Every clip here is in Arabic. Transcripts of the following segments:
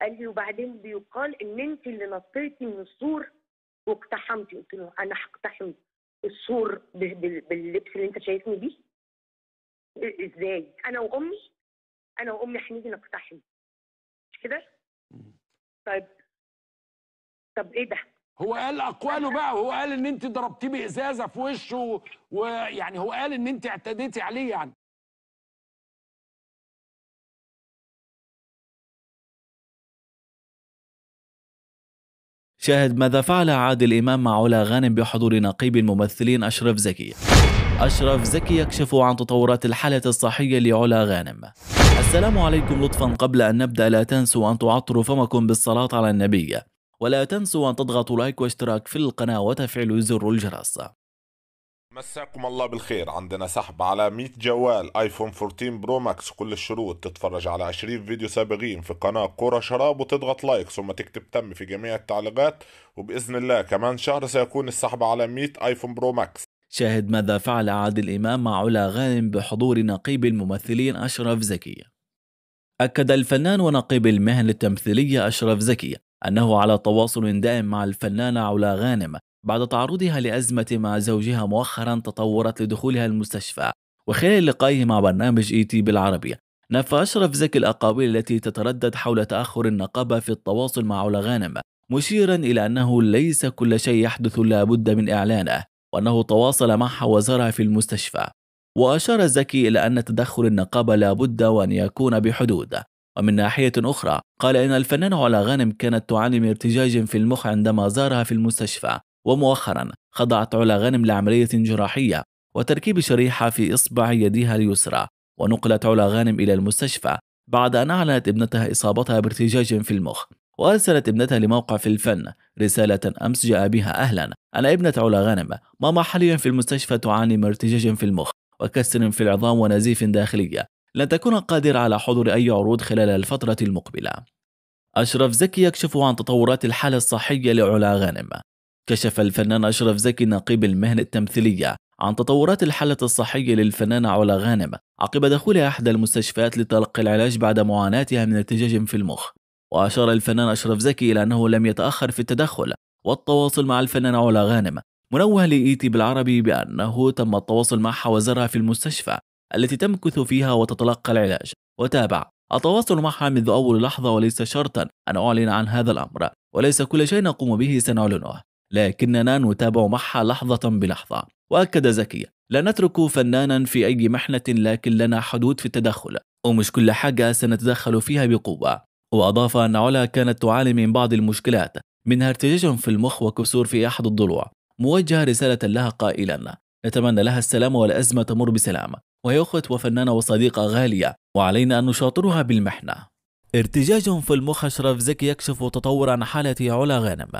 قال لي وبعدين بيقال ان انت اللي نطيتي من السور واقتحمتي قلت له انا هقتحم السور باللبس اللي انت شايفني بيه ازاي انا وامي انا وامي هنيجي نقتحم مش كده طيب طب ايه ده هو قال اقواله بقى هو قال ان انت ضربتيه بازازه في وشه ويعني هو قال ان انت اعتديتي عليه يعني شاهد ماذا فعل عادل إمام مع علا غانم بحضور نقيب الممثلين أشرف زكي أشرف زكي يكشف عن تطورات الحالة الصحية لعلا غانم السلام عليكم لطفا قبل أن نبدأ لا تنسوا أن تعطروا فمكم بالصلاة على النبي ولا تنسوا أن تضغطوا لايك واشتراك في القناة وتفعلوا زر الجرس مساكم الله بالخير عندنا سحب على 100 جوال ايفون 14 برو ماكس كل الشروط تتفرج على 20 فيديو سابقين في قناة كرة شراب وتضغط لايك ثم تكتب تم في جميع التعليقات وبإذن الله كمان شهر سيكون السحب على 100 ايفون برو ماكس شاهد ماذا فعل عادل إمام مع علا غانم بحضور نقيب الممثلين أشرف زكي أكد الفنان ونقيب المهن التمثيلية أشرف زكي أنه على تواصل دائم مع الفنانة علا غانم بعد تعرضها لأزمة مع زوجها مؤخرا تطورت لدخولها المستشفى وخلال لقائه مع برنامج اي e تي بالعربي نفى أشرف زكي الأقاويل التي تتردد حول تأخر النقابة في التواصل مع علا غانم مشيرا إلى أنه ليس كل شيء يحدث لابد من إعلانه وأنه تواصل معها وزارها في المستشفى وأشار زكي إلى أن تدخل النقابة لابد وأن يكون بحدود ومن ناحية أخرى قال إن الفنان علا غانم كانت تعاني من ارتجاج في المخ عندما زارها في المستشفى ومؤخرا خضعت علا غانم لعملية جراحية وتركيب شريحة في إصبع يدها اليسرى ونقلت علا غانم إلى المستشفى بعد أن أعلنت ابنتها إصابتها بارتجاج في المخ وأرسلت ابنتها لموقع في الفن رسالة أمس جاء بها أهلا أنا ابنة علا غانم ماما حاليا في المستشفى تعاني من ارتجاج في المخ وكسر في العظام ونزيف داخلي لن تكون قادرة على حضور أي عروض خلال الفترة المقبلة أشرف زكي يكشف عن تطورات الحالة الصحية لعلا غانم كشف الفنان أشرف زكي نقيب المهنة التمثيلية عن تطورات الحالة الصحية للفنانة علا غانم عقب دخولها إحدى المستشفيات لتلقي العلاج بعد معاناتها من ارتجاج في المخ وأشار الفنان أشرف زكي إلى أنه لم يتأخر في التدخل والتواصل مع الفنانة علا غانم منوه لإيتي بالعربي بأنه تم التواصل معها وزارها في المستشفى التي تمكث فيها وتتلقى العلاج وتابع التواصل معها منذ أول لحظة وليس شرطا أن أعلن عن هذا الأمر وليس كل شيء نقوم به سنعلنه لكننا نتابع معها لحظة بلحظة وأكد زكي لا نترك فنانا في أي محنة لكن لنا حدود في التدخل ومش كل حاجة سنتدخل فيها بقوة وأضاف أن علا كانت تعاني من بعض المشكلات منها ارتجاج في المخ وكسور في أحد الضلوع موجه رسالة لها قائلا نتمنى لها السلام والأزمة تمر بسلام وهي أخت وفنانة وصديقة غالية وعلينا أن نشاطرها بالمحنة ارتجاج في المخ أشرف زكي يكشف تطور عن حالة علا غانم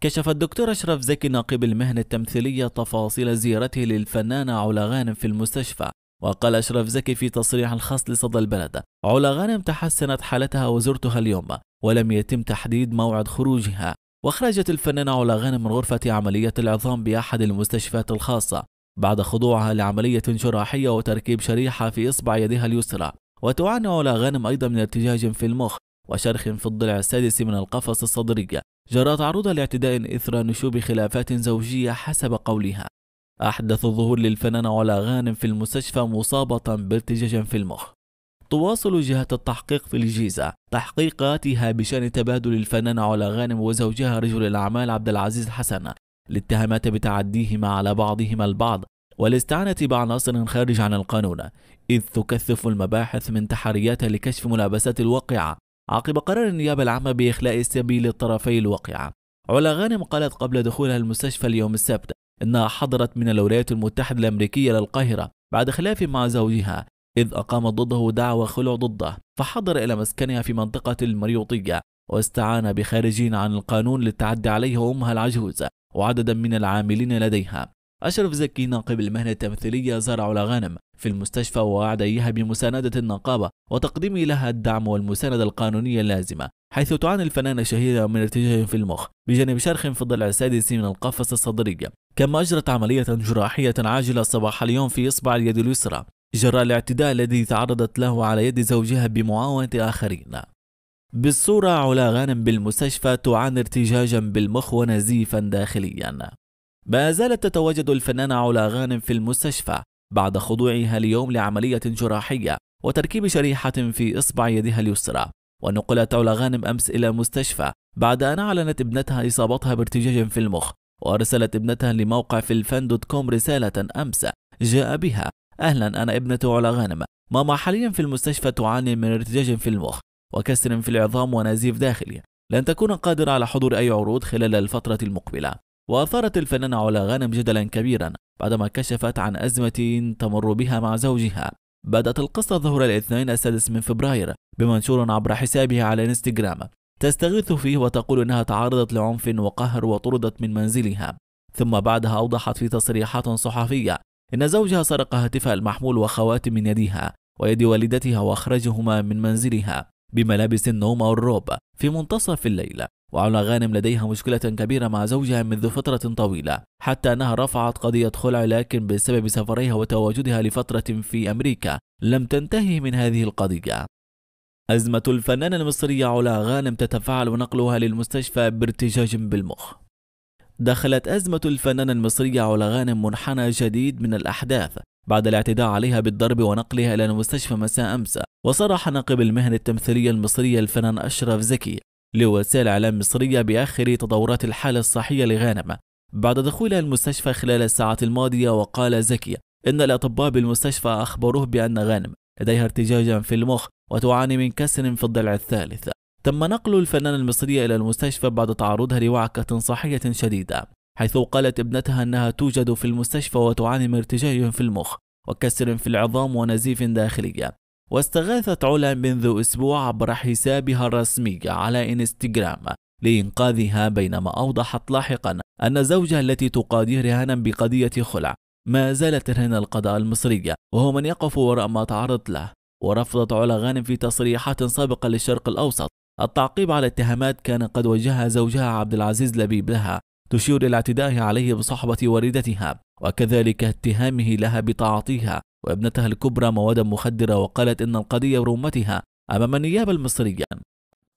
كشف الدكتور أشرف زكي ناقب المهنة التمثيلية تفاصيل زيارته للفنانة علا غانم في المستشفى وقال أشرف زكي في تصريح خاص لصدى البلد علا غانم تحسنت حالتها وزرتها اليوم ولم يتم تحديد موعد خروجها وخرجت الفنانة علا غانم من غرفة عملية العظام بأحد المستشفيات الخاصة بعد خضوعها لعملية جراحية وتركيب شريحة في إصبع يدها اليسرى وتعاني علا غانم أيضا من ارتجاج في المخ وشرخ في الضلع السادس من القفص الصدري جرى تعرض لاعتداء إثر نشوب خلافات زوجية حسب قولها أحدث الظهور للفنانة علا غانم في المستشفى مصابة بارتجاج في المخ تواصل جهة التحقيق في الجيزة تحقيقاتها بشأن تبادل الفنانة علا غانم وزوجها رجل الأعمال عبد العزيز حسن الاتهامات بتعديهما على بعضهما البعض والاستعانة بعناصر خارج عن القانون إذ تكثف المباحث من تحريات لكشف ملابسات الواقعة عقب قرار النيابة العامة بإخلاء سبيل الطرفي الواقعة علا غانم قالت قبل دخولها المستشفى اليوم السبت إنها حضرت من الولايات المتحدة الأمريكية للقاهرة بعد خلاف مع زوجها إذ أقام ضده دعوى خلع ضده فحضر إلى مسكنها في منطقة المريوطية واستعان بخارجين عن القانون للتعدي عليه وأمها العجوز وعددا من العاملين لديها أشرف زكي ناقب المهنة التمثيلية زرع الغنم في المستشفى ووعد إياها بمساندة النقابة وتقديم لها الدعم والمساندة القانونية اللازمة حيث تعاني الفنانة الشهيرة من ارتجاج في المخ بجانب شرخ في الضلع السادس من القفص الصدرية كما أجرت عملية جراحية عاجلة صباح اليوم في إصبع اليد اليسرى جراء الاعتداء الذي تعرضت له على يد زوجها بمعاونة آخرين بالصورة علا غانم بالمستشفى تعاني ارتجاجا بالمخ ونزيفا داخليا ما زالت تتواجد الفنانة علا غانم في المستشفى بعد خضوعها اليوم لعملية جراحية وتركيب شريحة في إصبع يدها اليسرى ونقلت علا غانم أمس إلى مستشفى بعد أن أعلنت ابنتها إصابتها بارتجاج في المخ وأرسلت ابنتها لموقع في الفن دوت كوم رسالة أمس جاء بها أهلا أنا ابنة علا غانم ماما حاليا في المستشفى تعاني من ارتجاج في المخ وكسر في العظام ونزيف داخلي لن تكون قادرة على حضور أي عروض خلال الفترة المقبلة وأثارت الفنانة علا غانم جدلا كبيرا بعدما كشفت عن أزمة تمر بها مع زوجها بدأت القصة ظهر الاثنين السادس من فبراير بمنشور عبر حسابها على انستغرام تستغيث فيه وتقول انها تعرضت لعنف وقهر وطردت من منزلها ثم بعدها اوضحت في تصريحات صحفيه ان زوجها سرق هاتفها المحمول وخواتم من يدها ويد والدتها واخرجهما من منزلها بملابس النوم او الروب في منتصف الليل وعلا غانم لديها مشكلة كبيرة مع زوجها منذ فترة طويلة حتى أنها رفعت قضية خلع لكن بسبب سفرها وتواجدها لفترة في أمريكا لم تنتهي من هذه القضية أزمة الفنانة المصرية علا غانم تتفاعل ونقلها للمستشفى بارتجاج بالمخ دخلت أزمة الفنانة المصرية علا غانم منحنى جديد من الأحداث بعد الاعتداء عليها بالضرب ونقلها إلى المستشفى مساء أمس وصرح ناقب المهنة التمثيلية المصرية الفنان أشرف زكي لوسائل إعلام مصرية بآخر تطورات الحالة الصحية لغانم بعد دخولها المستشفى خلال الساعات الماضية وقال زكي إن الأطباء بالمستشفى أخبروه بأن غانم لديها ارتجاجا في المخ وتعاني من كسر في الضلع الثالث تم نقل الفنانة المصرية إلى المستشفى بعد تعرضها لوعكة صحية شديدة حيث قالت ابنتها أنها توجد في المستشفى وتعاني من ارتجاج في المخ وكسر في العظام ونزيف داخلي واستغاثت علا منذ أسبوع عبر حسابها الرسمي على إنستغرام لإنقاذها بينما أوضحت لاحقا أن زوجها التي تقاضيه رهانا بقضية خلع ما زالت ترهن القضاء المصري وهو من يقف وراء ما تعرضت له ورفضت علا غانم في تصريحات سابقة للشرق الأوسط التعقيب على اتهامات كان قد وجهها زوجها عبد العزيز لبيب لها تشير إلى اعتدائه عليه بصحبة والدتها وكذلك اتهامه لها بتعاطيها وابنتها الكبرى مواد مخدرة وقالت إن القضية برمتها أمام النيابة المصرية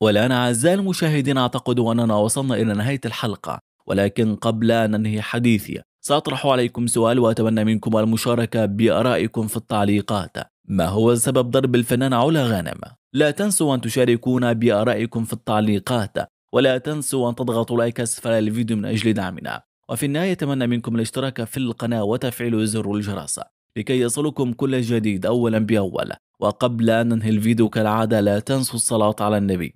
والآن أعزائي المشاهدين أعتقد أننا وصلنا إلى نهاية الحلقة ولكن قبل أن أنهي حديثي سأطرح عليكم سؤال وأتمنى منكم المشاركة بآرائكم في التعليقات ما هو سبب ضرب الفنان علا غانم؟ لا تنسوا أن تشاركونا بآرائكم في التعليقات ولا تنسوا أن تضغطوا لايك أسفل الفيديو من أجل دعمنا وفي النهاية أتمنى منكم الاشتراك في القناة وتفعيل زر الجرس لكي يصلكم كل جديد أولا بأول وقبل أن ننهي الفيديو كالعادة لا تنسوا الصلاة على النبي